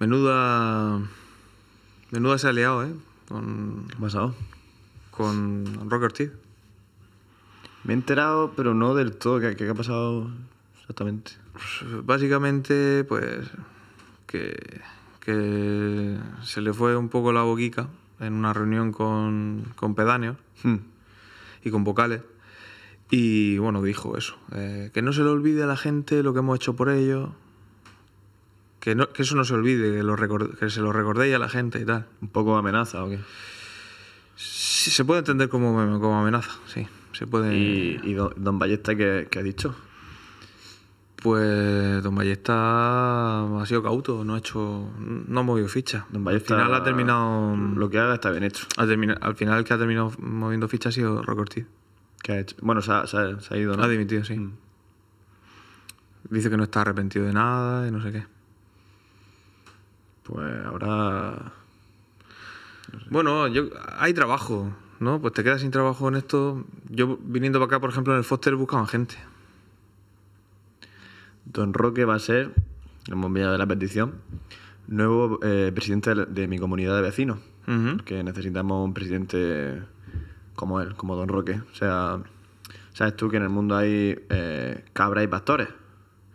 Menuda. Menuda se ha liado, ¿eh? Con, ¿Qué ha pasado? Con Rocker Ortiz. Me he enterado, pero no del todo. ¿Qué, ha pasado exactamente? Pues, básicamente, pues. Que, que, se le fue un poco la boquica en una reunión con, con hmm. y con Vocales. Y bueno, dijo eso. Eh, que no se le olvide a la gente lo que hemos hecho por ellos que, eso no se olvide, que, lo que se lo recordéis a la gente y tal. ¿Un poco amenaza o qué? se puede entender como, como amenaza, sí. Se puede... ¿Y, don, Ballesta ¿qué, ha dicho? Pues Don Ballesta ha sido cauto, no ha hecho, no ha movido ficha. Don al final ha terminado. Lo que haga está bien hecho. al final el que ha terminado moviendo ficha ha sido recortido Bueno, se ha, ido, ¿no? Ha dimitido, sí. Mm. Dice que no está arrepentido de nada y no sé qué. Pues ahora... Bueno, yo, hay trabajo, ¿no? Pues te quedas sin trabajo en esto. Yo viniendo para acá, por ejemplo, en el Foster buscaban gente. Don Roque va a ser, hemos enviado de la petición, nuevo eh, presidente de mi comunidad de vecinos. Que necesitamos un presidente como él, como Don Roque. O sea, sabes tú que en el mundo hay eh, cabras y pastores.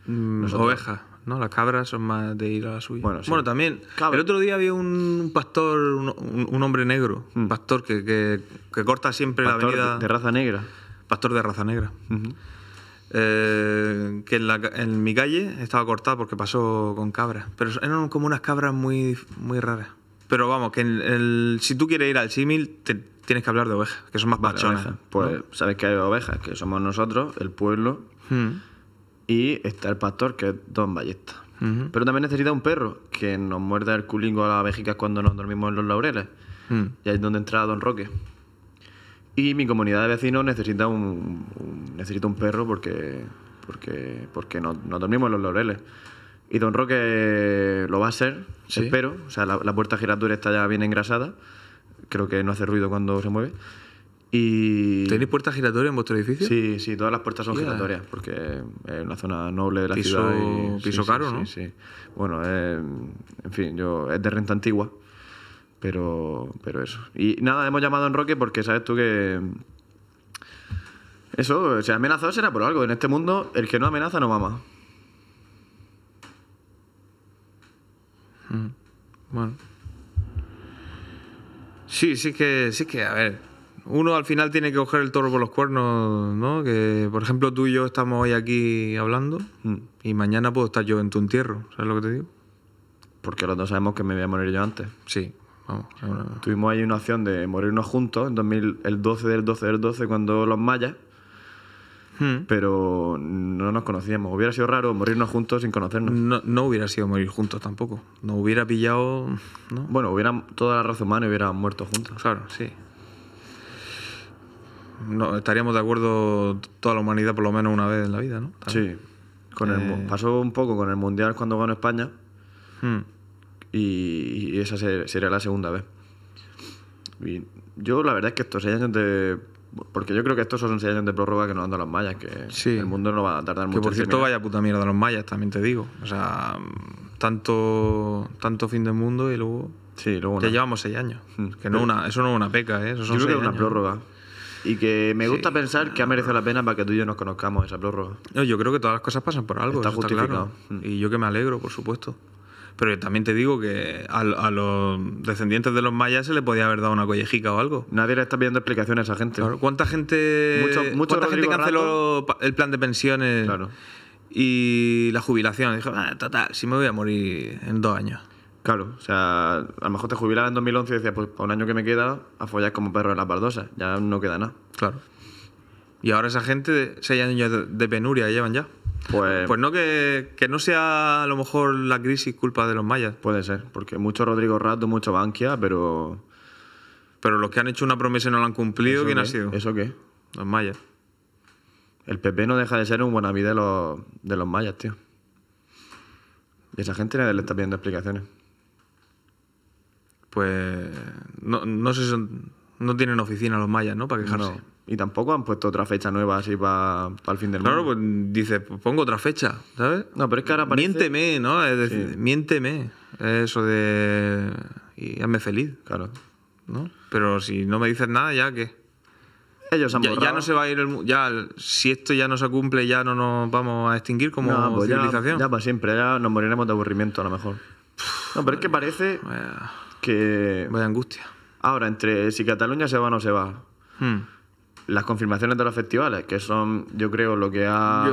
Mm, ovejas. Las cabras son más de ir a la suya. Bueno, también. El otro día había un pastor, un, hombre negro, un mm. pastor que, corta siempre la avenida. De, de raza negra. Pastor de raza negra. Eh, que en, mi calle estaba cortada porque pasó con cabras. Pero eran como unas cabras muy, muy raras. Pero vamos, que el, si tú quieres ir al símil, tienes que hablar de ovejas, que son más Pues sabes que hay ovejas, que somos nosotros, el pueblo. Mm. Y está el pastor, que es Don Ballesta. Pero también necesita un perro que nos muerda el culingo a la vejiga cuando nos dormimos en los laureles. Mm. Y ahí es donde entra Don Roque. Y mi comunidad de vecinos necesita un, necesita un perro porque, porque, porque nos, dormimos en los laureles. Y Don Roque lo va a ser, ¿Sí? espero. O sea, la, la puerta giratoria está ya bien engrasada. Creo que no hace ruido cuando se mueve. ¿Tenéis puertas giratorias en vuestro edificio? Sí, sí, todas las puertas son giratorias, porque es una zona noble de la piso, ciudad. piso caro, ¿no? Sí, sí. Bueno, eh, en fin, yo es de renta antigua, pero, eso. Y nada, hemos llamado en Roque porque sabes tú que... Eso, si amenazado será por algo. En este mundo, el que no amenaza no mama. Mm. Bueno. Sí, sí que, sí que, a ver, uno al final tiene que coger el toro por los cuernos, ¿no? Que, por ejemplo, tú y yo estamos hoy aquí hablando mm. y mañana puedo estar yo en tu entierro, ¿sabes lo que te digo? Porque los dos sabemos que me voy a morir yo antes. Sí, vamos. Tuvimos ahí una opción de morirnos juntos en el 12 del 12 del 12, cuando los mayas, hmm. pero no nos conocíamos. Hubiera sido raro morirnos juntos sin conocernos. No, hubiera sido morir juntos tampoco. No hubiera pillado. Bueno, hubiera, toda la raza humana hubiera muerto juntos. Claro, sí no, estaríamos de acuerdo toda la humanidad por lo menos una vez en la vida, ¿no? Sí. Con el, eh, pasó un poco con el Mundial cuando ganó España hmm. y, esa sería la segunda vez. yo la verdad es que estos seis años de... Porque yo creo que estos son seis años de prórroga que nos han los mayas, que el mundo no va a tardar mucho. Que por cierto, vaya puta mierda los mayas, también te digo. O sea, tanto, tanto fin del mundo y luego... Sí, luego ya llevamos seis años. Hmm. Que no una, eso no es una peca, ¿eh? Eso son yo creo que es una prórroga y que me gusta pensar que ha merecido la pena para que tú y yo nos conozcamos esa prórroga. yo creo que todas las cosas pasan por algo. Está, justificado. Y yo que me alegro, por supuesto. Pero también te digo que a, los descendientes de los mayas se le podía haber dado una collejica o algo. Nadie le está pidiendo explicaciones a esa gente. ¿Cuánta gente, gente canceló el plan de pensiones y la jubilación? Dijo, ah, total, si me voy a morir en dos años. Claro, o sea, a lo mejor te jubilabas en 2011 y decías, pues para un año que me queda, a follar como perro en las baldosas, ya no queda nada. Claro. Y ahora esa gente, seis años de penuria llevan ya. Pues, pues no que, no sea a lo mejor la crisis culpa de los mayas. Puede ser, porque mucho Rodrigo Rato, mucho Bankia, pero... Pero los que han hecho una promesa y no la han cumplido, ¿quién ha sido? ¿Eso qué? Los mayas. El PP no deja de ser un buen de los, de los mayas, tío. Y esa gente nadie le está pidiendo explicaciones pues no, sé no tienen oficina los mayas, ¿no? Para quejarse. Y tampoco han puesto otra fecha nueva así para el fin del claro, mundo. Claro, pues dice, pues pongo otra fecha, ¿sabes? No, pero es que ahora parece... Miénteme, ¿no? Es decir, Eso de... Y hazme feliz. Claro. ¿No? Pero si no me dices nada, ¿ya qué? Ellos han ya, ya, no se va a ir el ya si esto ya no se cumple ya no nos vamos a extinguir como pues civilización ya, para siempre ya nos moriremos de aburrimiento a lo mejor no pero es que parece que... Vaya angustia. Ahora, entre si Cataluña se va o no se va. Hmm. Las confirmaciones de los festivales, que son, yo creo, lo que ha,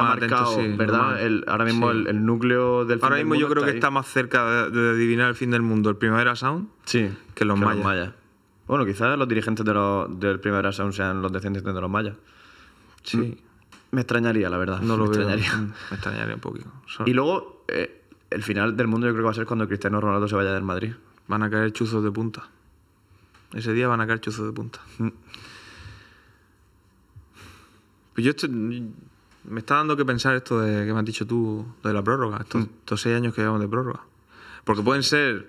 marcado, ¿verdad? ahora mismo el, núcleo del Ahora mismo yo creo que está más cerca de, adivinar el fin del mundo el Primavera Sound sí, que los mayas. Bueno, quizás los dirigentes del Primavera Sound sean los descendientes de los mayas. Sí. Mm, me extrañaría, la verdad. No lo Extrañaría. Mm, me extrañaría un poquito. Y luego, eh, el final del mundo yo creo que va a ser cuando Cristiano Ronaldo se vaya del Madrid. Van a caer chuzos de punta. Ese día van a caer chuzos de punta. Mm. Pues yo estoy, me está dando que pensar esto de que me has dicho tú de la prórroga, estos mm. seis años que llevamos de prórroga. Porque pueden ser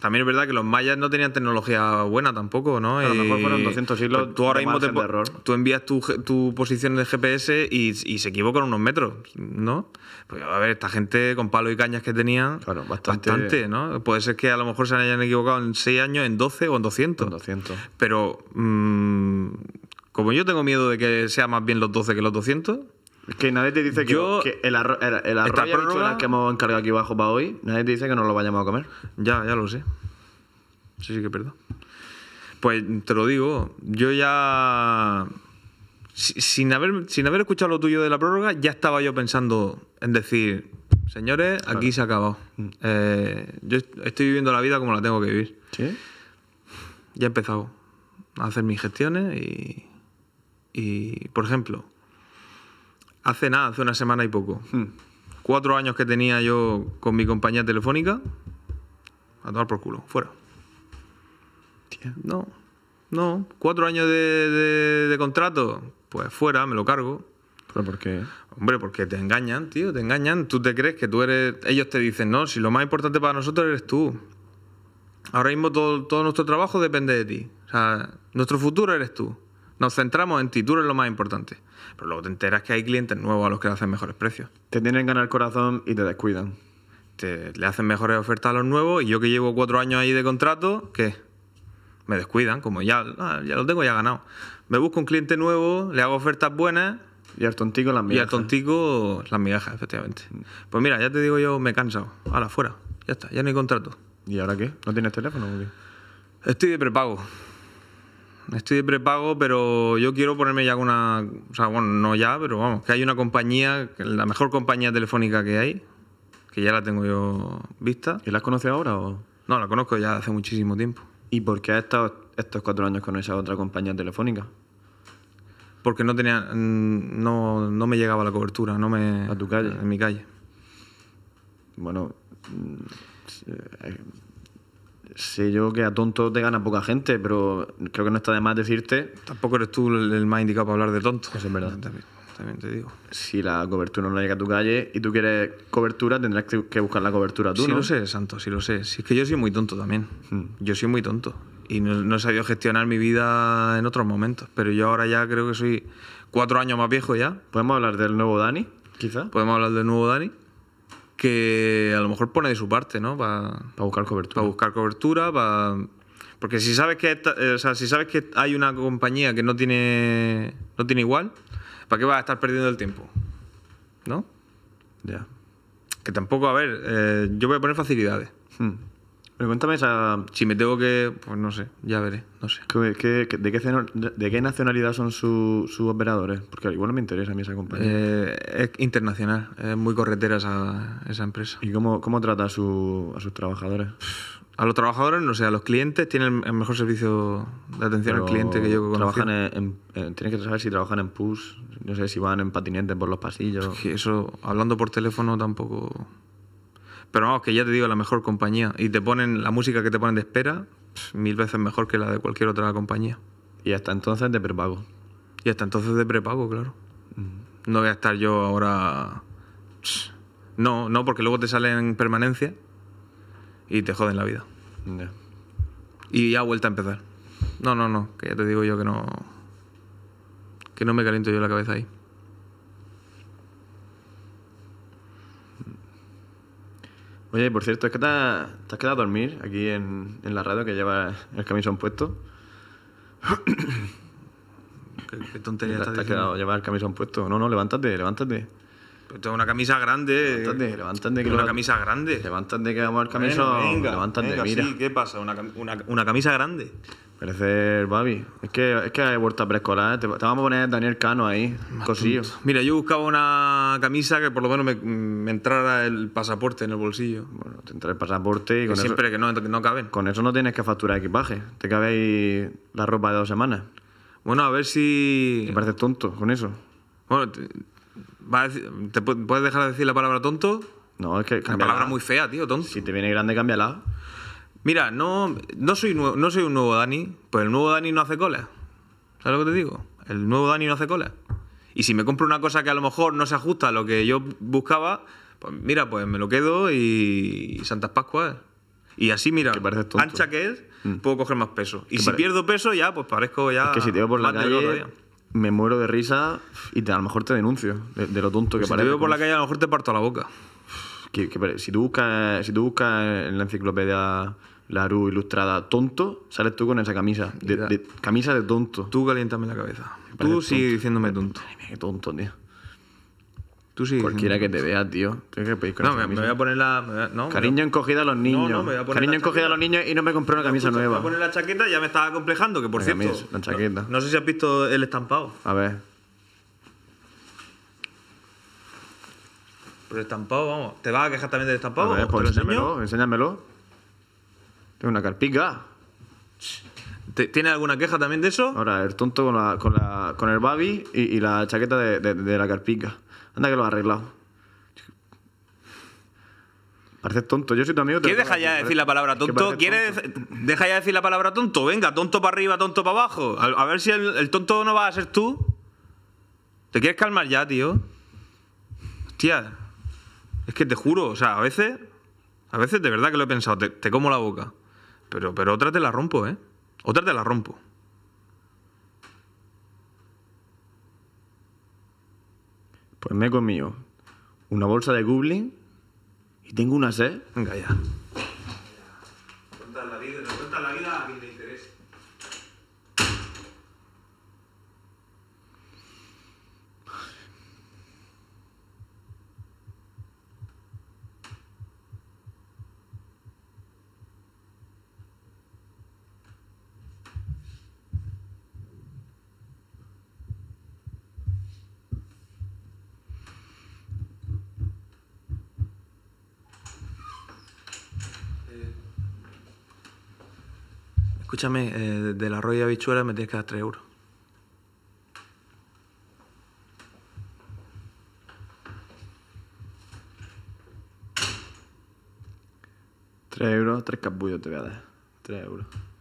también es verdad que los mayas no tenían tecnología buena tampoco, ¿no? a lo mejor fueron 200 siglos. Pues tú ahora mismo te, tú envías tu, tu, posición de GPS y, se equivocan unos metros, ¿no? Porque, a ver, esta gente con palo y cañas que tenían, claro, bastante... ¿no? Puede ser que a lo mejor se hayan equivocado en 6 años, en 12 o en 200. En 200. Pero. Mm, como yo tengo miedo de que sea más bien los 12 que los 200, que nadie te dice que, el, arroz que hemos encargado aquí abajo para hoy, nadie te dice que nos lo vayamos a comer. Ya, ya lo sé. Sí, sí que perdón. Pues te lo digo, yo ya. Sin haber, sin haber escuchado lo tuyo de la prórroga, ya estaba yo pensando en decir, señores, aquí se ha acabado. Mm. Eh, yo estoy viviendo la vida como la tengo que vivir. ¿Sí? Ya he empezado a hacer mis gestiones y. Y, por ejemplo, Hace nada, hace una semana y poco. Hmm. Cuatro años que tenía yo con mi compañía telefónica. A tomar por culo, fuera. No, no. Cuatro años de, contrato, pues fuera, me lo cargo. ¿Pero por qué? Hombre, porque te engañan, tío, te engañan. Tú te crees que tú eres. Ellos te dicen, no, si lo más importante para nosotros eres tú. Ahora mismo todo, todo nuestro trabajo depende de ti. O sea, nuestro futuro eres tú. Nos centramos en ti, tú eres lo más importante. Pero luego te enteras que hay clientes nuevos a los que hacen mejores precios. Te tienen ganar el corazón y te descuidan. Te, le hacen mejores ofertas a los nuevos y yo que llevo cuatro años ahí de contrato, ¿qué? Me descuidan, como ya, ah, lo tengo ya ganado. Me busco un cliente nuevo, le hago ofertas buenas. Y al tontico las migajas. Y al tontico las migajas, efectivamente. Mm. Pues mira, ya te digo yo, me he cansado. la fuera. Ya está, ya no hay contrato. ¿Y ahora qué? ¿No tienes teléfono? Estoy de prepago estoy de prepago, pero yo quiero ponerme ya una. O sea, bueno, no ya, pero vamos, que hay una compañía, la mejor compañía telefónica que hay, que ya la tengo yo vista. ¿Y la conoces ahora o.? No, la conozco ya hace muchísimo tiempo. ¿Y por qué has estado estos cuatro años con esa otra compañía telefónica? Porque no tenía. Mm, no, no me llegaba la cobertura, no me. A tu calle. En mi calle. Bueno. Mm, eh, sé yo que a tonto te gana poca gente, pero creo que no está de más decirte. Tampoco eres tú el más indicado para hablar de tonto. Eso es verdad. También, te digo. Si la cobertura no llega a tu calle y tú quieres cobertura, tendrás que buscar la cobertura tú, sí lo sé, Santo, sí lo sé. Si es que yo soy muy tonto también. Hmm. Yo soy muy tonto. Y no, he sabido gestionar mi vida en otros momentos. Pero yo ahora ya creo que soy cuatro años más viejo ya. ¿Podemos hablar del nuevo Dani, quizás? ¿Podemos hablar del nuevo Dani? que a lo mejor pone de su parte, ¿no? Para, buscar cobertura. Para buscar cobertura, va Porque si sabes, que, eh, o sea, si sabes que hay una compañía que no tiene, no tiene igual, ¿para qué vas a estar perdiendo el tiempo? ¿No? Ya. Que tampoco, a ver, eh, yo voy a poner facilidades. Hmm. Pero cuéntame si me tengo que, pues no sé, ya veré, no sé. de, qué, nacionalidad son sus operadores? Porque igual no me interesa a mí esa compañía. Eh, es internacional, es muy corretera esa, esa empresa. ¿Y cómo, trata a, sus trabajadores? A los trabajadores, no sé, a los clientes tienen el mejor servicio de atención al cliente que yo conozco. Trabajan en, eh, tienes que saber si trabajan en push, no sé si van en patinete por los pasillos. eso, hablando por teléfono tampoco. Pero vamos, que ya te digo, la mejor compañía. Y te ponen la música que te ponen de espera mil veces mejor que la de cualquier otra compañía. Y hasta entonces de prepago. Y hasta entonces de prepago, claro. Mm. No voy a estar yo ahora... no, no, porque luego te salen permanencia y te joden la vida. Y ya vuelta a empezar. No, no, no, que ya te digo yo que no... Que no me caliento yo la cabeza ahí. Oye, por cierto, es que te, has, quedado a dormir aquí en, la radio que lleva el camisón puesto. ¿Qué, tontería estás te has quedado llevar el camisón puesto. No, no, levántate, levántate. Pues tengo una camisa grande. Levántate, levántate. Que una camisa grande. Levántate que vamos al camisón. venga, levántate, mira. Sí, ¿Qué pasa? una, una camisa grande. Parecer, Babi. Es que, es que hay vuelta preescolar. Te, vamos a poner Daniel Cano ahí, cosillos. Mira, yo buscaba una camisa que por lo menos me, entrara el pasaporte en el bolsillo. Bueno, te entra el pasaporte y con eso, Siempre que no, no caben. Con eso no tienes que facturar equipaje. Te cabe ahí la ropa de dos semanas. Bueno, a ver si. Te pareces tonto con eso. Bueno, te, puedes dejar de decir la palabra tonto? No, es que. Una palabra muy fea, tío, tonto. Si te viene grande, cámbiala. Mira, no, no, soy no soy un nuevo Dani, pues el nuevo Dani no hace cola. ¿Sabes lo que te digo? El nuevo Dani no hace cola. Y si me compro una cosa que a lo mejor no se ajusta a lo que yo buscaba, pues mira, pues me lo quedo y, Santas Pascuas. Y así, mira, ancha que es, mm. puedo coger más peso. Y si pierdo peso, ya, pues parezco ya. que si te veo por la calle, me muero de risa y a lo mejor te denuncio de, lo tonto pues que si Si te veo por la calle, a lo mejor te parto la boca si, tú buscas, si en la enciclopedia Larú ilustrada tonto, sales tú con esa camisa. camisa de tonto. Tú caliéntame la cabeza. Tú sigue diciéndome tonto. qué tonto, tío. Tú Cualquiera que te vea, tío. no, me, voy a poner la. Cariño encogida a los niños. No, no, me voy a poner Cariño encogida a los niños y no me compré una camisa nueva. Me voy a poner la chaqueta, y ya me estaba complejando, que por cierto. no sé si has visto el estampado. A ver. Pero estampado, vamos. ¿Te vas a quejar también del estampado? enséñamelo, enséñamelo. Tengo una carpica. ¿Tienes alguna queja también de eso? Ahora, el tonto con, el babi y, la chaqueta de, la carpica. Anda que lo has arreglado. Pareces tonto. Yo soy tu amigo. Te deja ya de decir la palabra tonto? ¿Quieres dejar ya de decir la palabra tonto? Venga, tonto para arriba, tonto para abajo. A, ver si el, el, tonto no va a ser tú. ¿Te quieres calmar ya, tío? Hostia. Es que te juro, o sea, a veces, a veces de verdad que lo he pensado, te, como la boca. Pero, pero otra te la rompo, ¿eh? Otra te la rompo. Pues me he comido una bolsa de goblin y tengo una sed. Venga, ya. Escúchame, eh, de la roya habichuela me tienes que dar 3 euros. 3 euros, 3 cabullos te voy a dar. 3 euros.